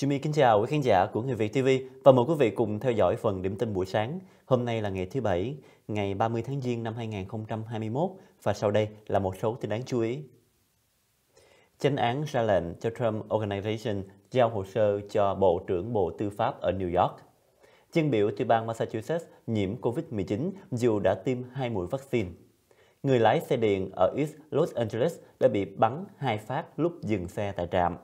Jimmy kính chào quý khán giả của Người Việt TV và mời quý vị cùng theo dõi phần điểm tin buổi sáng. Hôm nay là ngày thứ Bảy, ngày 30 tháng Giêng năm 2021 và sau đây là một số tin đáng chú ý. Chánh án ra lệnh cho Trump Organization giao hồ sơ cho Bộ trưởng Bộ Tư pháp ở New York. Dân biểu tiểu bang Massachusetts nhiễm COVID-19 dù đã tiêm hai mũi vaccine. Người lái xe điện ở East Los Angeles đã bị bắn hai phát lúc dừng xe tại trạm.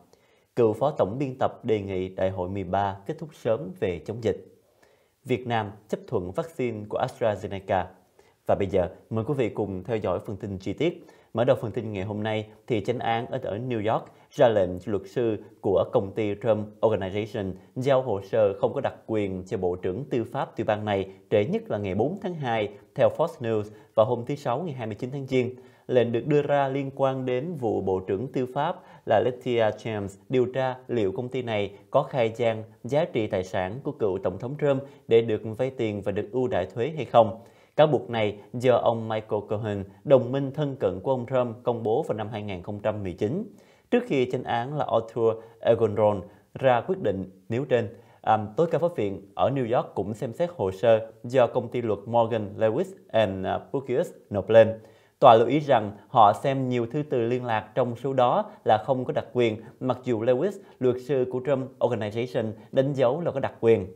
Cựu Phó Tổng Biên tập đề nghị Đại hội 13 kết thúc sớm về chống dịch. Việt Nam chấp thuận vaccine của AstraZeneca. Và bây giờ, mời quý vị cùng theo dõi phần tin chi tiết. Mở đầu phần tin ngày hôm nay, thì chánh án ở ở New York ra lệnh luật sư của công ty Trump Organization giao hồ sơ không có đặc quyền cho Bộ trưởng Tư pháp tiểu bang này trễ nhất là ngày 4 tháng 2 theo Fox News và hôm thứ Sáu ngày 29 tháng Giêng lệnh được đưa ra liên quan đến vụ Bộ trưởng Tư pháp là Letitia James điều tra liệu công ty này có khai gian giá trị tài sản của cựu Tổng thống Trump để được vay tiền và được ưu đại thuế hay không. Cáo buộc này do ông Michael Cohen, đồng minh thân cận của ông Trump, công bố vào năm 2019, trước khi tranh án là Arthur Egonron ra quyết định nếu trên. À, tối cao pháp viện ở New York cũng xem xét hồ sơ do công ty luật Morgan Lewis and Procurus uh, nộp lên. Tòa lưu ý rằng họ xem nhiều thư từ liên lạc trong số đó là không có đặc quyền, mặc dù Lewis, luật sư của Trump Organization, đánh dấu là có đặc quyền.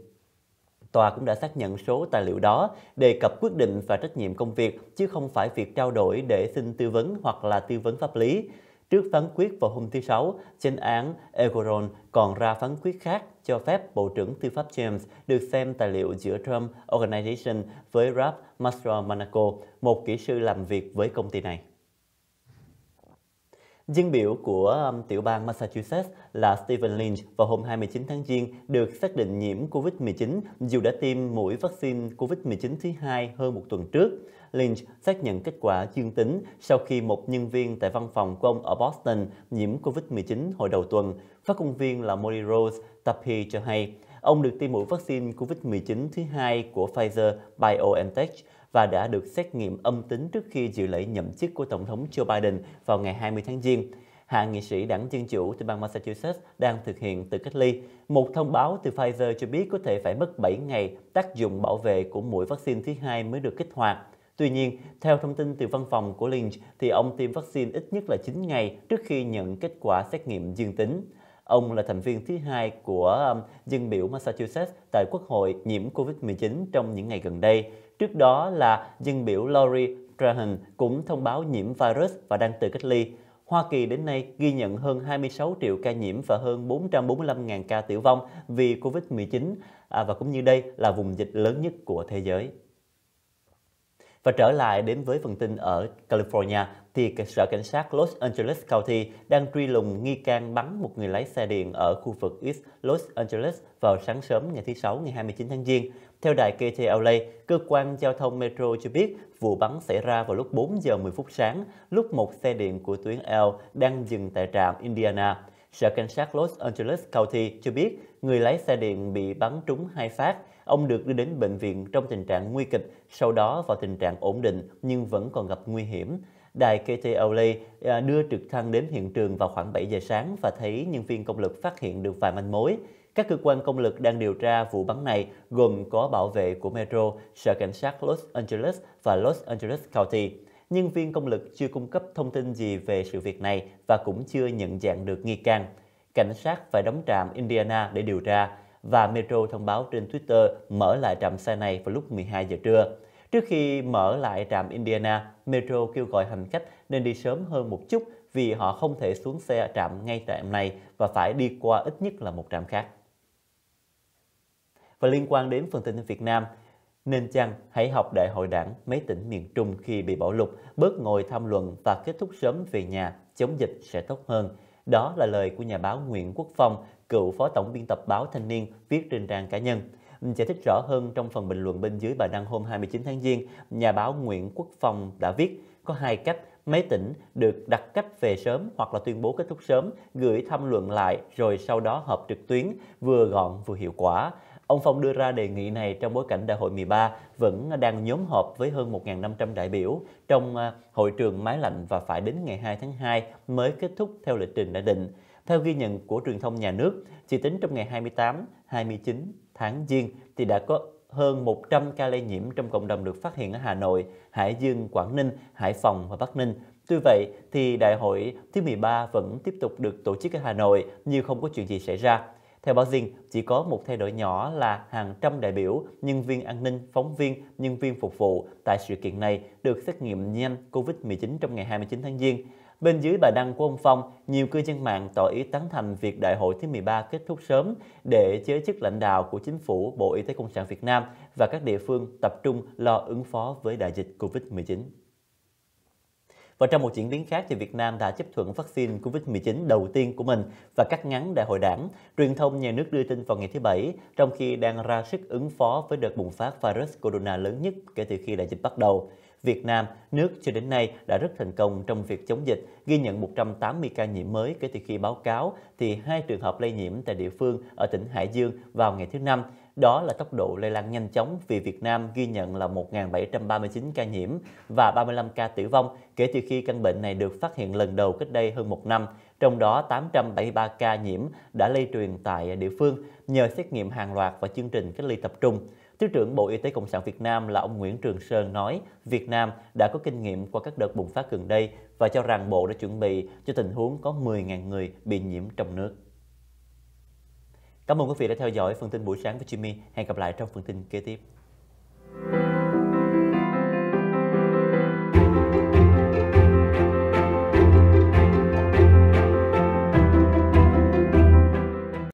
Tòa cũng đã xác nhận số tài liệu đó đề cập quyết định và trách nhiệm công việc, chứ không phải việc trao đổi để xin tư vấn hoặc là tư vấn pháp lý. Trước phán quyết vào hôm thứ Sáu, trên án Egoron còn ra phán quyết khác cho phép Bộ trưởng Tư pháp James được xem tài liệu giữa Trump Organization với Ralph Mastro Monaco, một kỹ sư làm việc với công ty này. Dân biểu của um, tiểu bang Massachusetts là Stephen Lynch vào hôm 29 tháng Giêng được xác định nhiễm COVID-19 dù đã tiêm mũi vaccine COVID-19 thứ hai hơn một tuần trước. Lynch xác nhận kết quả dương tính sau khi một nhân viên tại văn phòng của ông ở Boston nhiễm COVID-19 hồi đầu tuần. Phát ngôn viên là Molly Rose Tapi cho hay Ông được tiêm mũi vaccine COVID-19 thứ hai của Pfizer-BioNTech và đã được xét nghiệm âm tính trước khi dự lễ nhậm chức của Tổng thống Joe Biden vào ngày 20 tháng Giêng. Hạ nghị sĩ đảng Dân Chủ từ bang Massachusetts đang thực hiện tự cách ly. Một thông báo từ Pfizer cho biết có thể phải mất 7 ngày tác dụng bảo vệ của mũi vaccine thứ hai mới được kích hoạt. Tuy nhiên, theo thông tin từ văn phòng của Lynch, thì ông tiêm vaccine ít nhất là 9 ngày trước khi nhận kết quả xét nghiệm dương tính. Ông là thành viên thứ hai của um, dân biểu Massachusetts tại Quốc hội nhiễm COVID-19 trong những ngày gần đây. Trước đó là dân biểu Lori Trahan cũng thông báo nhiễm virus và đang tự cách ly. Hoa Kỳ đến nay ghi nhận hơn 26 triệu ca nhiễm và hơn 445.000 ca tử vong vì COVID-19 à, và cũng như đây là vùng dịch lớn nhất của thế giới. Và trở lại đến với phần tin ở California, thì Sở Cảnh sát Los Angeles County đang truy lùng nghi can bắn một người lái xe điện ở khu vực East Los Angeles vào sáng sớm ngày thứ Sáu ngày 29 tháng Giêng. Theo đài KTLA, cơ quan giao thông Metro cho biết vụ bắn xảy ra vào lúc 4 giờ 10 phút sáng, lúc một xe điện của tuyến L đang dừng tại trạm Indiana. Sở Cảnh sát Los Angeles County cho biết người lái xe điện bị bắn trúng hai phát. Ông được đưa đến bệnh viện trong tình trạng nguy kịch, sau đó vào tình trạng ổn định nhưng vẫn còn gặp nguy hiểm đài KTLA à, đưa trực thăng đến hiện trường vào khoảng 7 giờ sáng và thấy nhân viên công lực phát hiện được vài manh mối. Các cơ quan công lực đang điều tra vụ bắn này gồm có bảo vệ của Metro, Sở Cảnh sát Los Angeles và Los Angeles County. Nhân viên công lực chưa cung cấp thông tin gì về sự việc này và cũng chưa nhận dạng được nghi can. Cảnh sát phải đóng trạm Indiana để điều tra và Metro thông báo trên Twitter mở lại trạm xe này vào lúc 12 giờ trưa. Trước khi mở lại trạm Indiana, Metro kêu gọi hành khách nên đi sớm hơn một chút vì họ không thể xuống xe trạm ngay trạm này và phải đi qua ít nhất là một trạm khác. Và liên quan đến phần tin tin Việt Nam, nên chăng hãy học đại hội đảng mấy tỉnh miền Trung khi bị bão lụt, bớt ngồi tham luận và kết thúc sớm về nhà, chống dịch sẽ tốt hơn. Đó là lời của nhà báo Nguyễn Quốc Phong, cựu phó tổng biên tập báo Thanh niên viết trên trang cá nhân. Giải thích rõ hơn trong phần bình luận bên dưới bài đăng hôm 29 tháng Giêng, nhà báo Nguyễn Quốc Phong đã viết có hai cách máy tỉnh được đặt cách về sớm hoặc là tuyên bố kết thúc sớm, gửi tham luận lại rồi sau đó họp trực tuyến, vừa gọn vừa hiệu quả. Ông Phong đưa ra đề nghị này trong bối cảnh đại hội 13 vẫn đang nhóm họp với hơn 1.500 đại biểu trong à, hội trường máy lạnh và phải đến ngày 2 tháng 2 mới kết thúc theo lịch trình đã định. Theo ghi nhận của truyền thông nhà nước, chỉ tính trong ngày 28, 29 tháng Giêng thì đã có hơn 100 ca lây nhiễm trong cộng đồng được phát hiện ở Hà Nội, Hải Dương, Quảng Ninh, Hải Phòng và Bắc Ninh. Tuy vậy thì đại hội thứ 13 vẫn tiếp tục được tổ chức ở Hà Nội như không có chuyện gì xảy ra. Theo báo riêng, chỉ có một thay đổi nhỏ là hàng trăm đại biểu, nhân viên an ninh, phóng viên, nhân viên phục vụ tại sự kiện này được xét nghiệm nhanh COVID-19 trong ngày 29 tháng Giêng. Bên dưới bài đăng của ông Phong, nhiều cư dân mạng tỏ ý tán thành việc đại hội thứ 13 kết thúc sớm để chế chức lãnh đạo của chính phủ, Bộ Y tế Cộng sản Việt Nam và các địa phương tập trung lo ứng phó với đại dịch COVID-19. Và trong một diễn biến khác thì Việt Nam đã chấp thuận vaccine COVID-19 đầu tiên của mình và cắt ngắn đại hội đảng. Truyền thông nhà nước đưa tin vào ngày thứ Bảy, trong khi đang ra sức ứng phó với đợt bùng phát virus corona lớn nhất kể từ khi đại dịch bắt đầu. Việt Nam, nước cho đến nay đã rất thành công trong việc chống dịch, ghi nhận 180 ca nhiễm mới kể từ khi báo cáo thì hai trường hợp lây nhiễm tại địa phương ở tỉnh Hải Dương vào ngày thứ Năm. Đó là tốc độ lây lan nhanh chóng vì Việt Nam ghi nhận là 1.739 ca nhiễm và 35 ca tử vong kể từ khi căn bệnh này được phát hiện lần đầu cách đây hơn một năm. Trong đó 873 ca nhiễm đã lây truyền tại địa phương nhờ xét nghiệm hàng loạt và chương trình cách ly tập trung. Thứ trưởng Bộ Y tế Cộng sản Việt Nam là ông Nguyễn Trường Sơn nói Việt Nam đã có kinh nghiệm qua các đợt bùng phát gần đây và cho rằng Bộ đã chuẩn bị cho tình huống có 10.000 người bị nhiễm trong nước. Cảm ơn quý vị đã theo dõi phần tin buổi sáng của Jimmy. Hẹn gặp lại trong phần tin kế tiếp.